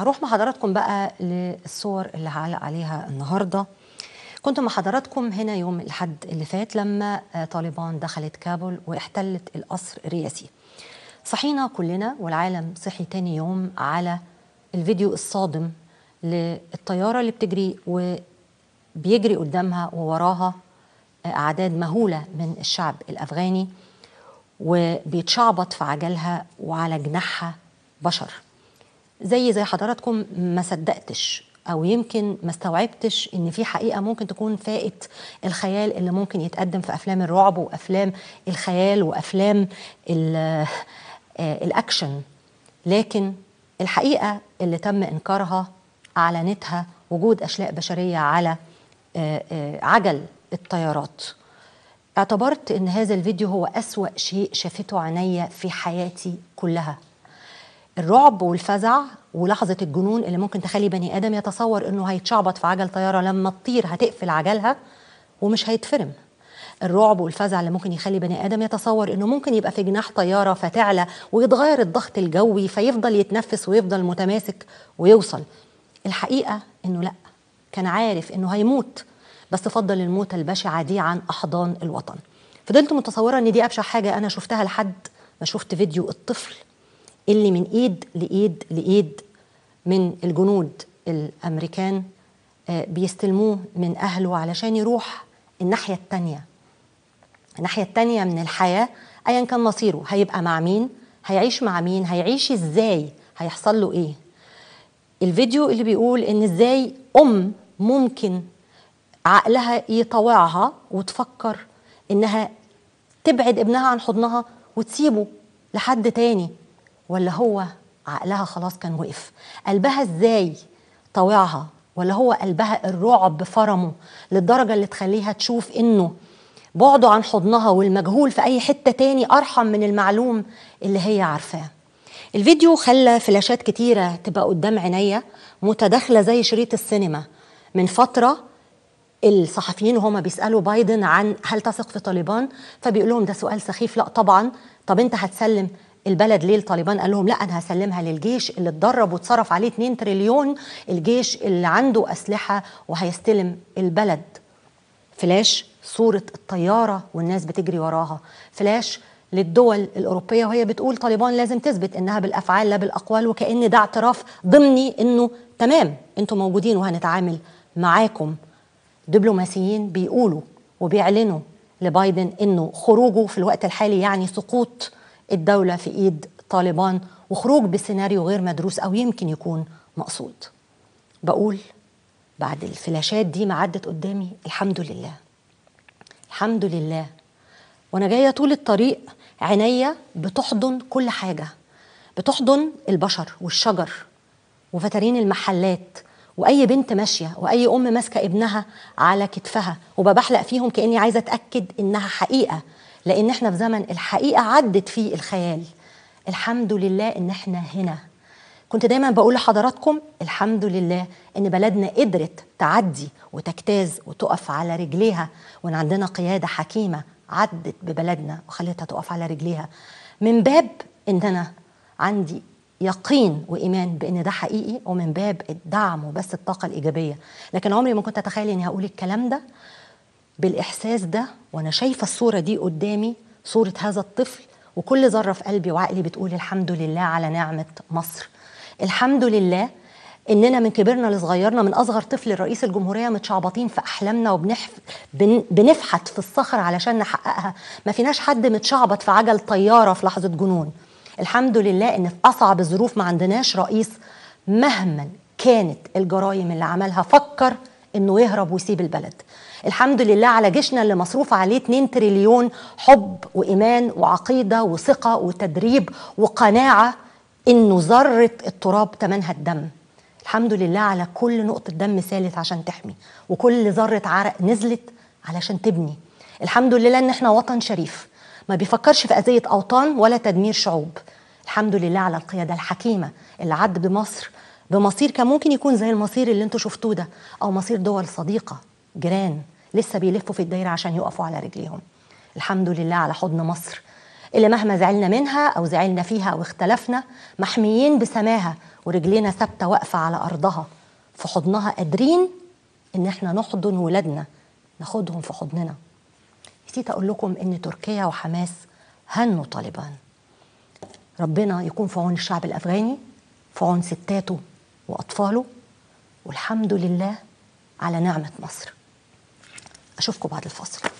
هروح مع حضراتكم بقى للصور اللي هعلق عليها النهارده كنت مع حضراتكم هنا يوم الأحد اللي فات لما طالبان دخلت كابول واحتلت القصر الرئاسي صحينا كلنا والعالم صحي تاني يوم على الفيديو الصادم للطيارة اللي بتجري وبيجري قدامها ووراها أعداد مهولة من الشعب الأفغاني وبيتشعبط في عجلها وعلى جناحها بشر زي زي حضراتكم ما صدقتش او يمكن ما استوعبتش ان في حقيقه ممكن تكون فائت الخيال اللي ممكن يتقدم في افلام الرعب وافلام الخيال وافلام آه، الاكشن لكن الحقيقه اللي تم انكارها اعلنتها وجود اشلاء بشريه على آه، آه، عجل الطيارات اعتبرت ان هذا الفيديو هو اسوا شيء شافته عينيا في حياتي كلها الرعب والفزع ولحظة الجنون اللي ممكن تخلي بني آدم يتصور إنه هيتشعبط في عجل طيارة لما تطير هتقفل عجلها ومش هيتفرم الرعب والفزع اللي ممكن يخلي بني ادم يتصور انه ممكن يبقى في جناح طياره فتعلى ويتغير الضغط الجوي فيفضل يتنفس ويفضل متماسك ويوصل الحقيقه انه لا كان عارف انه هيموت بس فضل الموت البشعه دي عن احضان الوطن فضلت متصوره ان دي ابشع حاجه انا شفتها لحد ما شفت فيديو الطفل اللي من ايد لايد لايد من الجنود الامريكان آه، بيستلموه من اهله علشان يروح الناحيه الثانيه الناحيه الثانيه من الحياه ايا كان مصيره هيبقى مع مين هيعيش مع مين هيعيش ازاي هيحصل له ايه الفيديو اللي بيقول ان ازاي ام ممكن عقلها يطوعها وتفكر انها تبعد ابنها عن حضنها وتسيبه لحد تاني ولا هو عقلها خلاص كان وقف قلبها ازاي طاوعها ولا هو قلبها الرعب فرمه للدرجه اللي تخليها تشوف انه بعده عن حضنها والمجهول في اي حته تاني ارحم من المعلوم اللي هي عارفاه الفيديو خلى فلاشات كتيره تبقى قدام عينيا متداخله زي شريط السينما من فتره الصحفيين وهما بيسالوا بايدن عن هل تثق في طالبان فبيقول لهم ده سؤال سخيف لا طبعا طب انت هتسلم البلد ليه الطالبان قال لهم لا انا هسلمها للجيش اللي اتدرب واتصرف عليه 2 تريليون الجيش اللي عنده اسلحه وهيستلم البلد فلاش صوره الطياره والناس بتجري وراها فلاش للدول الأوروبية وهي بتقول طالبان لازم تثبت إنها بالأفعال لا بالأقوال وكأن ده اعتراف ضمني إنه تمام أنتم موجودين وهنتعامل معاكم دبلوماسيين بيقولوا وبيعلنوا لبايدن إنه خروجه في الوقت الحالي يعني سقوط الدولة في إيد طالبان وخروج بسيناريو غير مدروس أو يمكن يكون مقصود بقول بعد الفلاشات دي ما عدت قدامي الحمد لله الحمد لله وانا جايه طول الطريق عينيا بتحضن كل حاجه بتحضن البشر والشجر وفترين المحلات واي بنت ماشيه واي ام ماسكه ابنها على كتفها وببحلق فيهم كاني عايزه اتاكد انها حقيقه لان احنا في زمن الحقيقه عدت فيه الخيال الحمد لله ان احنا هنا كنت دايما بقول لحضراتكم الحمد لله ان بلدنا قدرت تعدي وتجتاز وتقف على رجليها وان عندنا قياده حكيمه عدت ببلدنا وخلتها تقف على رجليها من باب ان انا عندي يقين وايمان بان ده حقيقي ومن باب الدعم وبس الطاقه الايجابيه لكن عمري ما كنت اتخيل اني هقول الكلام ده بالاحساس ده وانا شايفه الصوره دي قدامي صوره هذا الطفل وكل ذره في قلبي وعقلي بتقول الحمد لله على نعمه مصر الحمد لله اننا من كبرنا لصغيرنا من اصغر طفل لرئيس الجمهوريه متشعبطين في احلامنا وبنحف بن... بنفحت في الصخر علشان نحققها ما فيناش حد متشعبط في عجل طياره في لحظه جنون الحمد لله ان في اصعب الظروف ما عندناش رئيس مهما كانت الجرائم اللي عملها فكر انه يهرب ويسيب البلد الحمد لله على جيشنا اللي مصروف عليه 2 تريليون حب وايمان وعقيده وثقه وتدريب وقناعه انه ذره التراب ثمنها الدم الحمد لله على كل نقطه دم سالت عشان تحمي وكل ذره عرق نزلت علشان تبني الحمد لله ان احنا وطن شريف ما بيفكرش في اذيه اوطان ولا تدمير شعوب الحمد لله على القياده الحكيمه اللي عد بمصر بمصير كان ممكن يكون زي المصير اللي انتوا شفتوه ده او مصير دول صديقه جيران لسه بيلفوا في الدايره عشان يقفوا على رجليهم الحمد لله على حضن مصر اللي مهما زعلنا منها او زعلنا فيها او اختلفنا محميين بسماها ورجلينا ثابته واقفه على ارضها في حضنها قادرين ان احنا نحضن ولادنا ناخدهم في حضننا نسيت اقول لكم ان تركيا وحماس هنوا طالبان ربنا يكون في عون الشعب الافغاني في عون ستاته وأطفاله والحمد لله على نعمة مصر أشوفكم بعد الفاصل